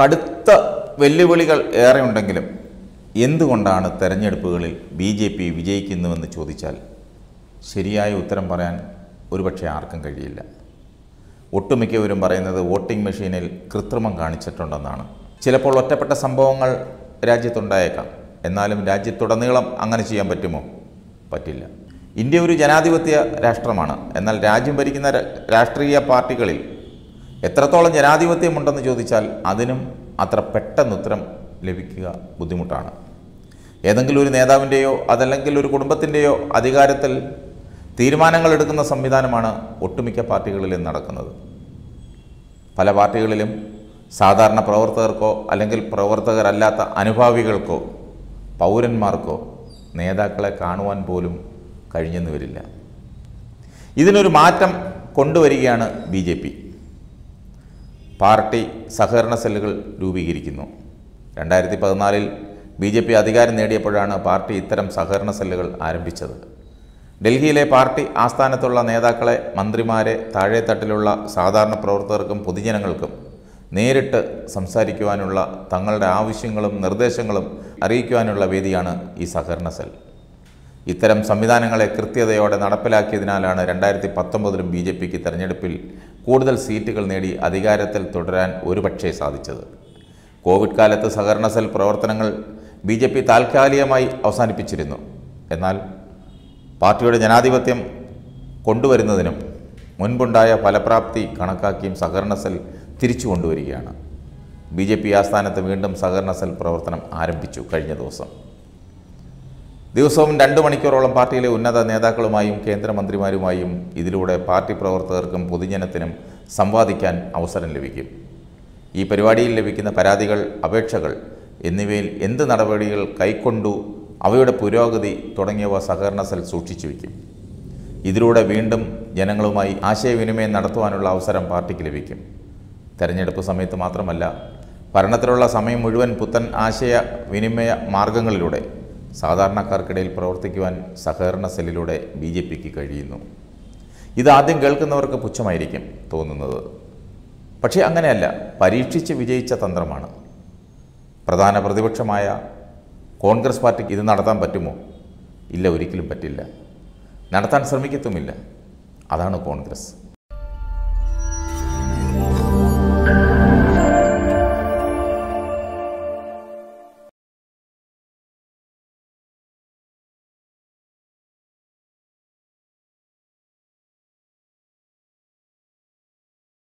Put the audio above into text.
കടുത്ത വെല്ലുവിളികൾ ഏറെ ഉണ്ടെങ്കിലും എന്തുകൊണ്ടാണ് തെരഞ്ഞെടുപ്പുകളിൽ ബി ജെ പി വിജയിക്കുന്നുവെന്ന് ചോദിച്ചാൽ ശരിയായ ഉത്തരം പറയാൻ ഒരുപക്ഷെ ആർക്കും കഴിയില്ല ഒട്ടുമിക്കവരും പറയുന്നത് വോട്ടിംഗ് മെഷീനിൽ കൃത്രിമം കാണിച്ചിട്ടുണ്ടെന്നാണ് ചിലപ്പോൾ ഒറ്റപ്പെട്ട സംഭവങ്ങൾ രാജ്യത്തുണ്ടായേക്കാം എന്നാലും രാജ്യത്തുടനീളം അങ്ങനെ ചെയ്യാൻ പറ്റുമോ പറ്റില്ല ഇന്ത്യ ഒരു ജനാധിപത്യ രാഷ്ട്രമാണ് എന്നാൽ രാജ്യം ഭരിക്കുന്ന രാഷ്ട്രീയ പാർട്ടികളിൽ എത്രത്തോളം ജനാധിപത്യമുണ്ടെന്ന് ചോദിച്ചാൽ അതിനും അത്ര പെട്ടെന്ന് ഉത്തരം ലഭിക്കുക ബുദ്ധിമുട്ടാണ് ഏതെങ്കിലും ഒരു നേതാവിൻ്റെയോ അതല്ലെങ്കിൽ ഒരു കുടുംബത്തിൻ്റെയോ അധികാരത്തിൽ തീരുമാനങ്ങൾ എടുക്കുന്ന സംവിധാനമാണ് ഒട്ടുമിക്ക പാർട്ടികളിലും നടക്കുന്നത് പല പാർട്ടികളിലും സാധാരണ പ്രവർത്തകർക്കോ അല്ലെങ്കിൽ പ്രവർത്തകരല്ലാത്ത അനുഭാവികൾക്കോ പൗരന്മാർക്കോ നേതാക്കളെ കാണുവാൻ പോലും കഴിഞ്ഞെന്ന് വരില്ല ഇതിനൊരു മാറ്റം കൊണ്ടുവരികയാണ് ബി ജെ പി പാർട്ടി സഹകരണ സെല്ലുകൾ രൂപീകരിക്കുന്നു രണ്ടായിരത്തി പതിനാലിൽ ബി ജെ പി അധികാരം നേടിയപ്പോഴാണ് പാർട്ടി ഇത്തരം സഹകരണ സെല്ലുകൾ ആരംഭിച്ചത് ഡൽഹിയിലെ പാർട്ടി ആസ്ഥാനത്തുള്ള നേതാക്കളെ മന്ത്രിമാരെ താഴെത്തട്ടിലുള്ള സാധാരണ പ്രവർത്തകർക്കും പൊതുജനങ്ങൾക്കും നേരിട്ട് സംസാരിക്കുവാനുള്ള തങ്ങളുടെ ആവശ്യങ്ങളും നിർദ്ദേശങ്ങളും അറിയിക്കുവാനുള്ള വേദിയാണ് ഈ സഹകരണ സെൽ ഇത്തരം സംവിധാനങ്ങളെ കൃത്യതയോടെ നടപ്പിലാക്കിയതിനാലാണ് രണ്ടായിരത്തി പത്തൊമ്പതിലും ബി ജെ പിക്ക് തെരഞ്ഞെടുപ്പിൽ കൂടുതൽ സീറ്റുകൾ നേടി അധികാരത്തിൽ തുടരാൻ ഒരുപക്ഷേ സാധിച്ചത് കോവിഡ് കാലത്ത് സഹകരണ സെൽ പ്രവർത്തനങ്ങൾ ബി ജെ പി താൽക്കാലികമായി അവസാനിപ്പിച്ചിരുന്നു എന്നാൽ പാർട്ടിയുടെ ജനാധിപത്യം കൊണ്ടുവരുന്നതിനും മുൻപുണ്ടായ ഫലപ്രാപ്തി കണക്കാക്കിയും സഹകരണ സെൽ തിരിച്ചു കൊണ്ടുവരികയാണ് ബി ജെ പി ആസ്ഥാനത്ത് വീണ്ടും സഹകരണ സെൽ പ്രവർത്തനം ആരംഭിച്ചു കഴിഞ്ഞ ദിവസം ദിവസവും രണ്ടു മണിക്കൂറോളം പാർട്ടിയിലെ ഉന്നത നേതാക്കളുമായും കേന്ദ്രമന്ത്രിമാരുമായും ഇതിലൂടെ പാർട്ടി പ്രവർത്തകർക്കും പൊതുജനത്തിനും സംവാദിക്കാൻ അവസരം ലഭിക്കും ഈ പരിപാടിയിൽ ലഭിക്കുന്ന പരാതികൾ അപേക്ഷകൾ എന്നിവയിൽ എന്ത് നടപടികൾ കൈക്കൊണ്ടു അവയുടെ പുരോഗതി തുടങ്ങിയവ സഹകരണ സെൽ സൂക്ഷിച്ചു വയ്ക്കും ഇതിലൂടെ വീണ്ടും ജനങ്ങളുമായി ആശയവിനിമയം നടത്തുവാനുള്ള അവസരം പാർട്ടിക്ക് ലഭിക്കും തെരഞ്ഞെടുപ്പ് സമയത്ത് മാത്രമല്ല ഭരണത്തിലുള്ള സമയം മുഴുവൻ പുത്തൻ ആശയ വിനിമയ മാർഗങ്ങളിലൂടെ സാധാരണക്കാർക്കിടയിൽ പ്രവർത്തിക്കുവാൻ സഹകരണ സെല്ലിലൂടെ ബി ജെ പിക്ക് കഴിയുന്നു ഇതാദ്യം കേൾക്കുന്നവർക്ക് പുച്ഛമായിരിക്കും തോന്നുന്നത് പക്ഷേ അങ്ങനെയല്ല പരീക്ഷിച്ച് വിജയിച്ച തന്ത്രമാണ് പ്രധാന പ്രതിപക്ഷമായ കോൺഗ്രസ് പാർട്ടിക്ക് ഇത് നടത്താൻ പറ്റുമോ ഇല്ല ഒരിക്കലും പറ്റില്ല നടത്താൻ ശ്രമിക്കത്തുമില്ല അതാണ് കോൺഗ്രസ്